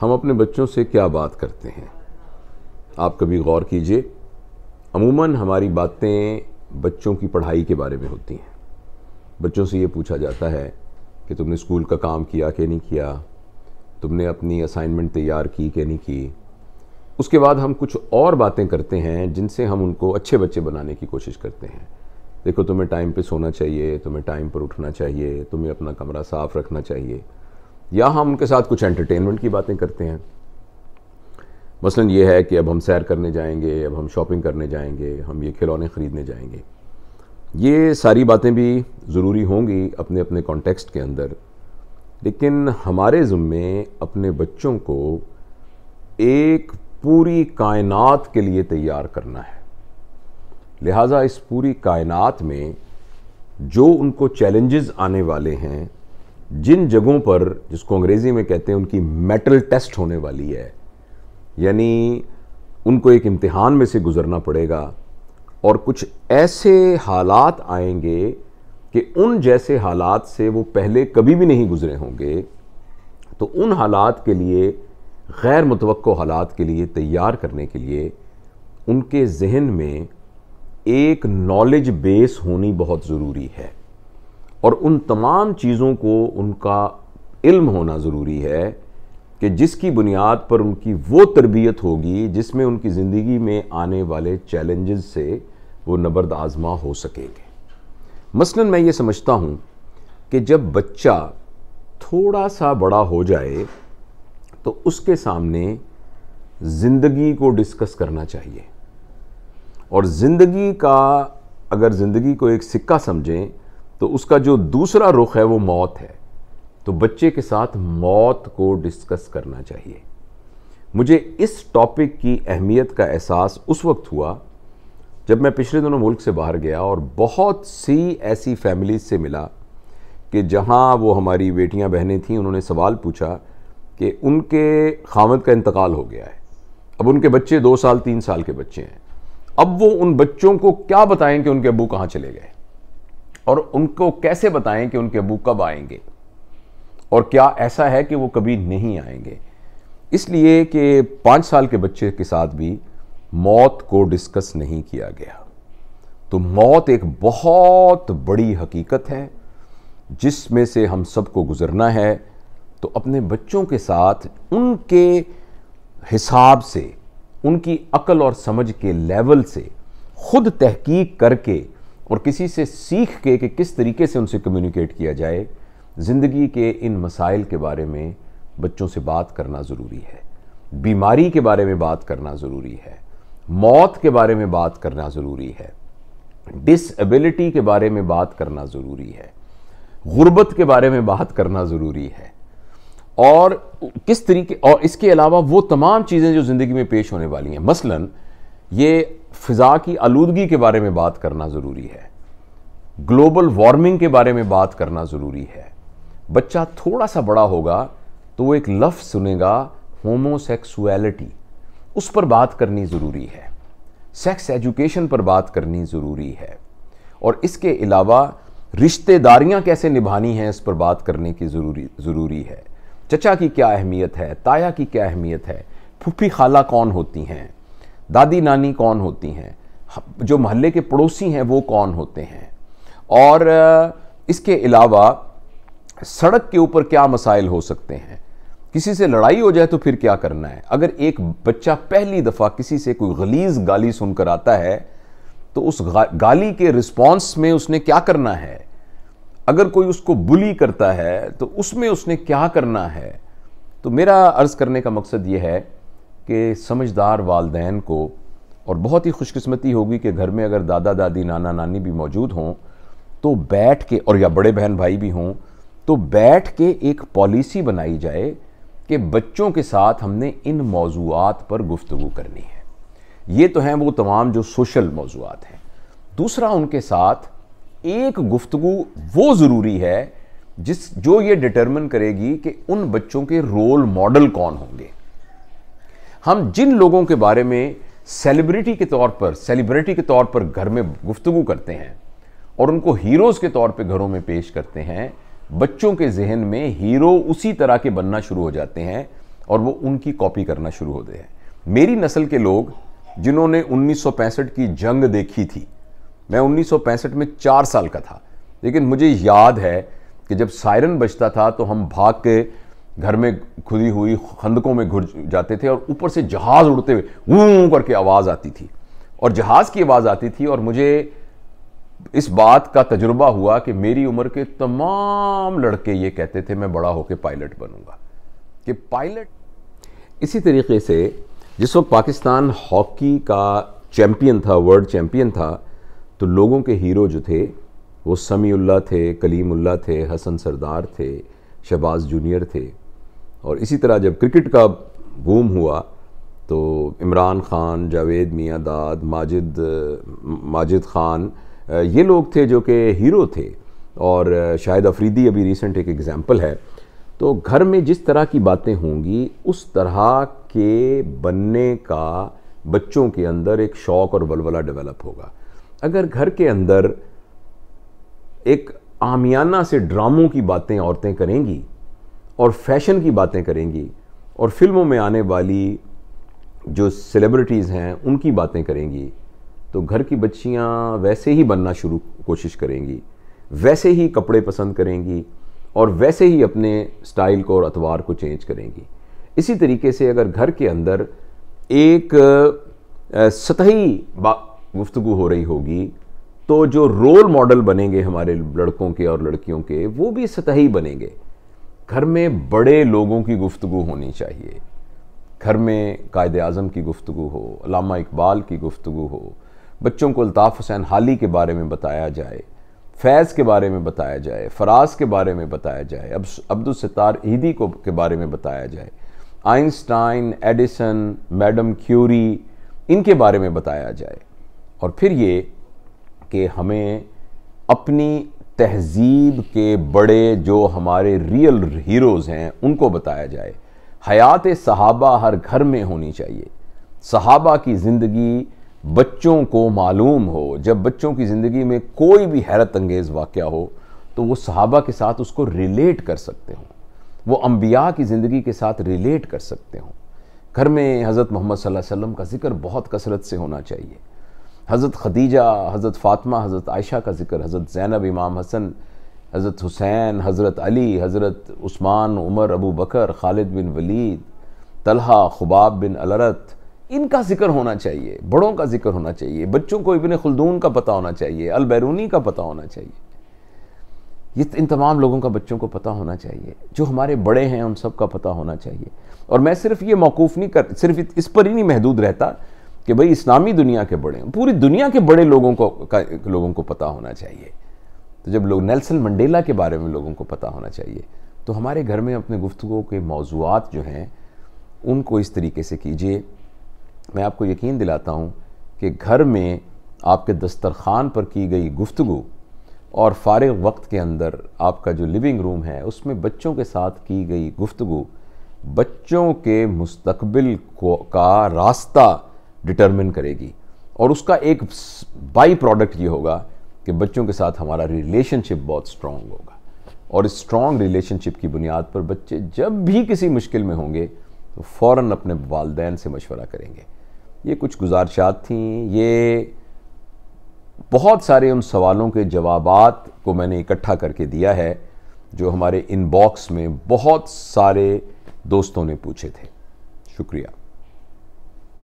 हम अपने बच्चों से क्या बात करते हैं आप कभी गौर कीजिए अमूमन हमारी बातें बच्चों की पढ़ाई के बारे में होती हैं बच्चों से ये पूछा जाता है कि तुमने स्कूल का काम किया कि नहीं किया तुमने अपनी असाइनमेंट तैयार की कि नहीं की उसके बाद हम कुछ और बातें करते हैं जिनसे हम उनको अच्छे बच्चे बनाने की कोशिश करते हैं देखो तुम्हें टाइम पे सोना चाहिए तुम्हें टाइम पर उठना चाहिए तुम्हें अपना कमरा साफ़ रखना चाहिए या हम उनके साथ कुछ एंटरटेनमेंट की बातें करते हैं मसलन ये है कि अब हम सैर करने जाएंगे अब हम शॉपिंग करने जाएंगे हम ये खिलौने ख़रीदने जाएंगे ये सारी बातें भी ज़रूरी होंगी अपने अपने कॉन्टेक्स्ट के अंदर लेकिन हमारे ज़िम्मे अपने बच्चों को एक पूरी कायनात के लिए तैयार करना है लिहाजा इस पूरी कायनात में जो उनको चैलेंजेस आने वाले हैं जिन जगहों पर जिसको अंग्रेजी में कहते हैं उनकी मेटल टेस्ट होने वाली है यानी उनको एक इम्तिहान में से गुजरना पड़ेगा और कुछ ऐसे हालात आएंगे कि उन जैसे हालात से वो पहले कभी भी नहीं गुजरे होंगे तो उन हालात के लिए गैर मुतव हालात के लिए तैयार करने के लिए उनके जहन में एक नॉलेज बेस होनी बहुत ज़रूरी है और उन तमाम चीज़ों को उनका इल्म होना ज़रूरी है कि जिसकी बुनियाद पर उनकी वो तरबियत होगी जिसमें उनकी ज़िंदगी में आने वाले चैलेंजेस से वो नबर्द आजमा हो सकेंगे मसलन मैं ये समझता हूँ कि जब बच्चा थोड़ा सा बड़ा हो जाए तो उसके सामने ज़िंदगी को डिस्कस करना चाहिए और ज़िंदगी का अगर ज़िंदगी को एक सिक्का समझें तो उसका जो दूसरा रुख है वो मौत है तो बच्चे के साथ मौत को डिस्कस करना चाहिए मुझे इस टॉपिक की अहमियत का एहसास उस वक्त हुआ जब मैं पिछले दिनों मुल्क से बाहर गया और बहुत सी ऐसी फैमिलीज से मिला कि जहां वो हमारी बेटियां बहनें थीं उन्होंने सवाल पूछा कि उनके खामद का इंतकाल हो गया है अब उनके बच्चे दो साल तीन साल के बच्चे हैं अब वो उन बच्चों को क्या बताएं कि उनके अबू कहाँ चले गए और उनको कैसे बताएं कि उनके अबू कब आएंगे और क्या ऐसा है कि वो कभी नहीं आएंगे इसलिए कि पाँच साल के बच्चे के साथ भी मौत को डिस्कस नहीं किया गया तो मौत एक बहुत बड़ी हकीकत है जिसमें से हम सबको गुजरना है तो अपने बच्चों के साथ उनके हिसाब से उनकी अकल और समझ के लेवल से खुद तहकीक करके और किसी से सीख के कि किस तरीके से उनसे कम्युनिकेट किया जाए ज़िंदगी के इन मसाइल के बारे में बच्चों से बात करना ज़रूरी है बीमारी के बारे में बात करना ज़रूरी है मौत के बारे में बात करना ज़रूरी है डिसबिलिटी के बारे में बात करना ज़रूरी है गुर्बत के बारे में बात करना ज़रूरी है और किस तरीके और इसके अलावा वो तमाम चीज़ें जो ज़िंदगी में पेश होने वाली हैं मसलन ये फ़िज़ा की आलूदगी के बारे में बात करना ज़रूरी है ग्लोबल वार्मिंग के बारे में बात करना ज़रूरी है बच्चा थोड़ा सा बड़ा होगा तो वो एक लफ्ज़ सुनेगा होमोसेक्सुअलिटी उस पर बात करनी ज़रूरी है सेक्स एजुकेशन पर बात करनी ज़रूरी है और इसके अलावा रिश्तेदारियाँ कैसे निभानी हैं इस पर बात करने की ज़रूरी ज़रूरी है चचा की क्या अहमियत है ताया की क्या अहमियत है फूफी खाला कौन होती हैं दादी नानी कौन होती हैं जो मोहल्ले के पड़ोसी हैं वो कौन होते हैं और इसके अलावा सड़क के ऊपर क्या मसाइल हो सकते हैं किसी से लड़ाई हो जाए तो फिर क्या करना है अगर एक बच्चा पहली दफ़ा किसी से कोई गलीज गाली सुनकर आता है तो उस गाली के रिस्पॉन्स में उसने क्या करना है अगर कोई उसको बुली करता है तो उसमें उसने क्या करना है तो मेरा अर्ज़ करने का मकसद ये है कि समझदार वालदेन को और बहुत ही खुशकस्मती होगी कि घर में अगर दादा दादी नाना नानी भी मौजूद हों तो बैठ के और या बड़े बहन भाई भी हों तो बैठ के एक पॉलिसी बनाई जाए कि बच्चों के साथ हमने इन मौजूद पर गुफ्तु करनी है ये तो हैं वो तमाम जो सोशल मौजूद हैं दूसरा उनके साथ एक गुफ्तु वो ज़रूरी है जिस जो ये डिटर्मन करेगी कि उन बच्चों के रोल मॉडल कौन होंगे हम जिन लोगों के बारे में सेलिब्रिटी के तौर पर सेलिब्रिटी के तौर पर घर में गुफ्तगु करते हैं और उनको हीरोज़ के तौर पे घरों में पेश करते हैं बच्चों के जहन में हीरो उसी तरह के बनना शुरू हो जाते हैं और वो उनकी कॉपी करना शुरू होते हैं मेरी नस्ल के लोग जिन्होंने 1965 की जंग देखी थी मैं 1965 में चार साल का था लेकिन मुझे याद है कि जब सायरन बजता था तो हम भाग के घर में खुदी हुई खंदकों में घुर जाते थे और ऊपर से जहाज उड़ते हुए ऊँ करके आवाज़ आती थी और जहाज़ की आवाज़ आती थी और मुझे इस बात का तजुर्बा हुआ कि मेरी उम्र के तमाम लड़के ये कहते थे मैं बड़ा होकर पायलट बनूंगा कि पायलट इसी तरीके से जिस वक्त पाकिस्तान हॉकी का चैम्पियन था वर्ल्ड चैम्पियन था तो लोगों के हीरो जो थे वो समीउल्ला थे कलीमुल्ला थे हसन सरदार थे शहबाज जूनियर थे और इसी तरह जब क्रिकेट का बूम हुआ तो इमरान ख़ान जावेद मियाँ दाद माजिद माजिद ख़ान ये लोग थे जो कि हीरो थे और शाहिद अफरीदी अभी रिसेंट एक एग्ज़ाम्पल है तो घर में जिस तरह की बातें होंगी उस तरह के बनने का बच्चों के अंदर एक शौक़ और बलबला डेवलप होगा अगर घर के अंदर एक आमियाना से ड्रामों की बातें औरतें करेंगी और फैशन की बातें करेंगी और फिल्मों में आने वाली जो सेलिब्रिटीज़ हैं उनकी बातें करेंगी तो घर की बच्चियाँ वैसे ही बनना शुरू कोशिश करेंगी वैसे ही कपड़े पसंद करेंगी और वैसे ही अपने स्टाइल को और अतवार को चेंज करेंगी इसी तरीके से अगर घर के अंदर एक सतही गुफ्तु हो रही होगी तो जो रोल मॉडल बनेंगे हमारे लड़कों के और लड़कियों के वो भी सतही बनेंगे घर में बड़े लोगों की गुफ्तु होनी चाहिए घर में कायद अज़म की गुफ्तु हो अलामा इकबाल की गुफ्तु हो बच्चों को अल्ताफ़ हुसैन हाली के बारे में बताया जाए फैज़ के बारे में बताया जाए फराज के बारे में बताया जाए अब अब्दुलस्तार ईदी को के बारे में बताया जाए आइंस्टाइन एडिसन मैडम क्यूरी इनके बारे में बताया जाए और फिर ये कि हमें अपनी तहजीब के बड़े जो हमारे रियल हीरोज़ हैं उनको बताया जाए हयात सहाबा हर घर में होनी चाहिए सहाबा की ज़िंदगी बच्चों को मालूम हो जब बच्चों की ज़िंदगी में कोई भी हैरत अंगेज़ वाक़ हो तो वो सहाबा के साथ उसको रिलेट कर सकते हों वो अम्बिया की ज़िंदगी के साथ रिलेट कर सकते हों घर में हज़रत मोहम्मद वसल्लम का ज़िक्र बहुत कसरत से होना चाहिए हज़रत खदीजा हज़रत फ़ातमा हज़रत आयशा का ज़िक्र हज़रत ज़ैनब इमाम हसन हज़रत हुसैन हज़रत अली हज़रत उस्मान उमर अबू बकर खालिद बिन वलीद तलहा खुबाब बिन अलरत इनका जिक्र होना चाहिए बड़ों का जिक्र होना चाहिए बच्चों को इबन खुलदून का पता होना चाहिए अलबैरूनी का पता होना चाहिए ये इन तमाम लोगों का बच्चों को पता होना चाहिए जो हमारे बड़े हैं उन सब का पता होना चाहिए और मैं सिर्फ ये मौकूफ़ नहीं कर सिर्फ इस पर ही नहीं महदूद रहता कि भाई इस्लामी दुनिया के बड़े पूरी दुनिया के बड़े लोगों को का, लोगों को पता होना चाहिए तो जब लोग नेल्सन मंडेला के बारे में लोगों को पता होना चाहिए तो हमारे घर में अपने गुफ्तु के मौजूद जो हैं उनको इस तरीके से कीजिए मैं आपको यकीन दिलाता हूँ कि घर में आपके दस्तरखान पर की गई गुफ्तु और फारग वक्त के अंदर आपका जो लिविंग रूम है उसमें बच्चों के साथ की गई गुफ्तु बच्चों के मुस्तबिल का रास्ता डिटरमिन करेगी और उसका एक बाई प्रोडक्ट ये होगा कि बच्चों के साथ हमारा रिलेशनशिप बहुत स्ट्रांग होगा और इस स्ट्रांग रिलेशनशिप की बुनियाद पर बच्चे जब भी किसी मुश्किल में होंगे तो फ़ौर अपने वालदेन से मशवरा करेंगे ये कुछ गुजारशात थी ये बहुत सारे उन सवालों के जवाबात को मैंने इकट्ठा करके दिया है जो हमारे इनबॉक्स में बहुत सारे दोस्तों ने पूछे थे शुक्रिया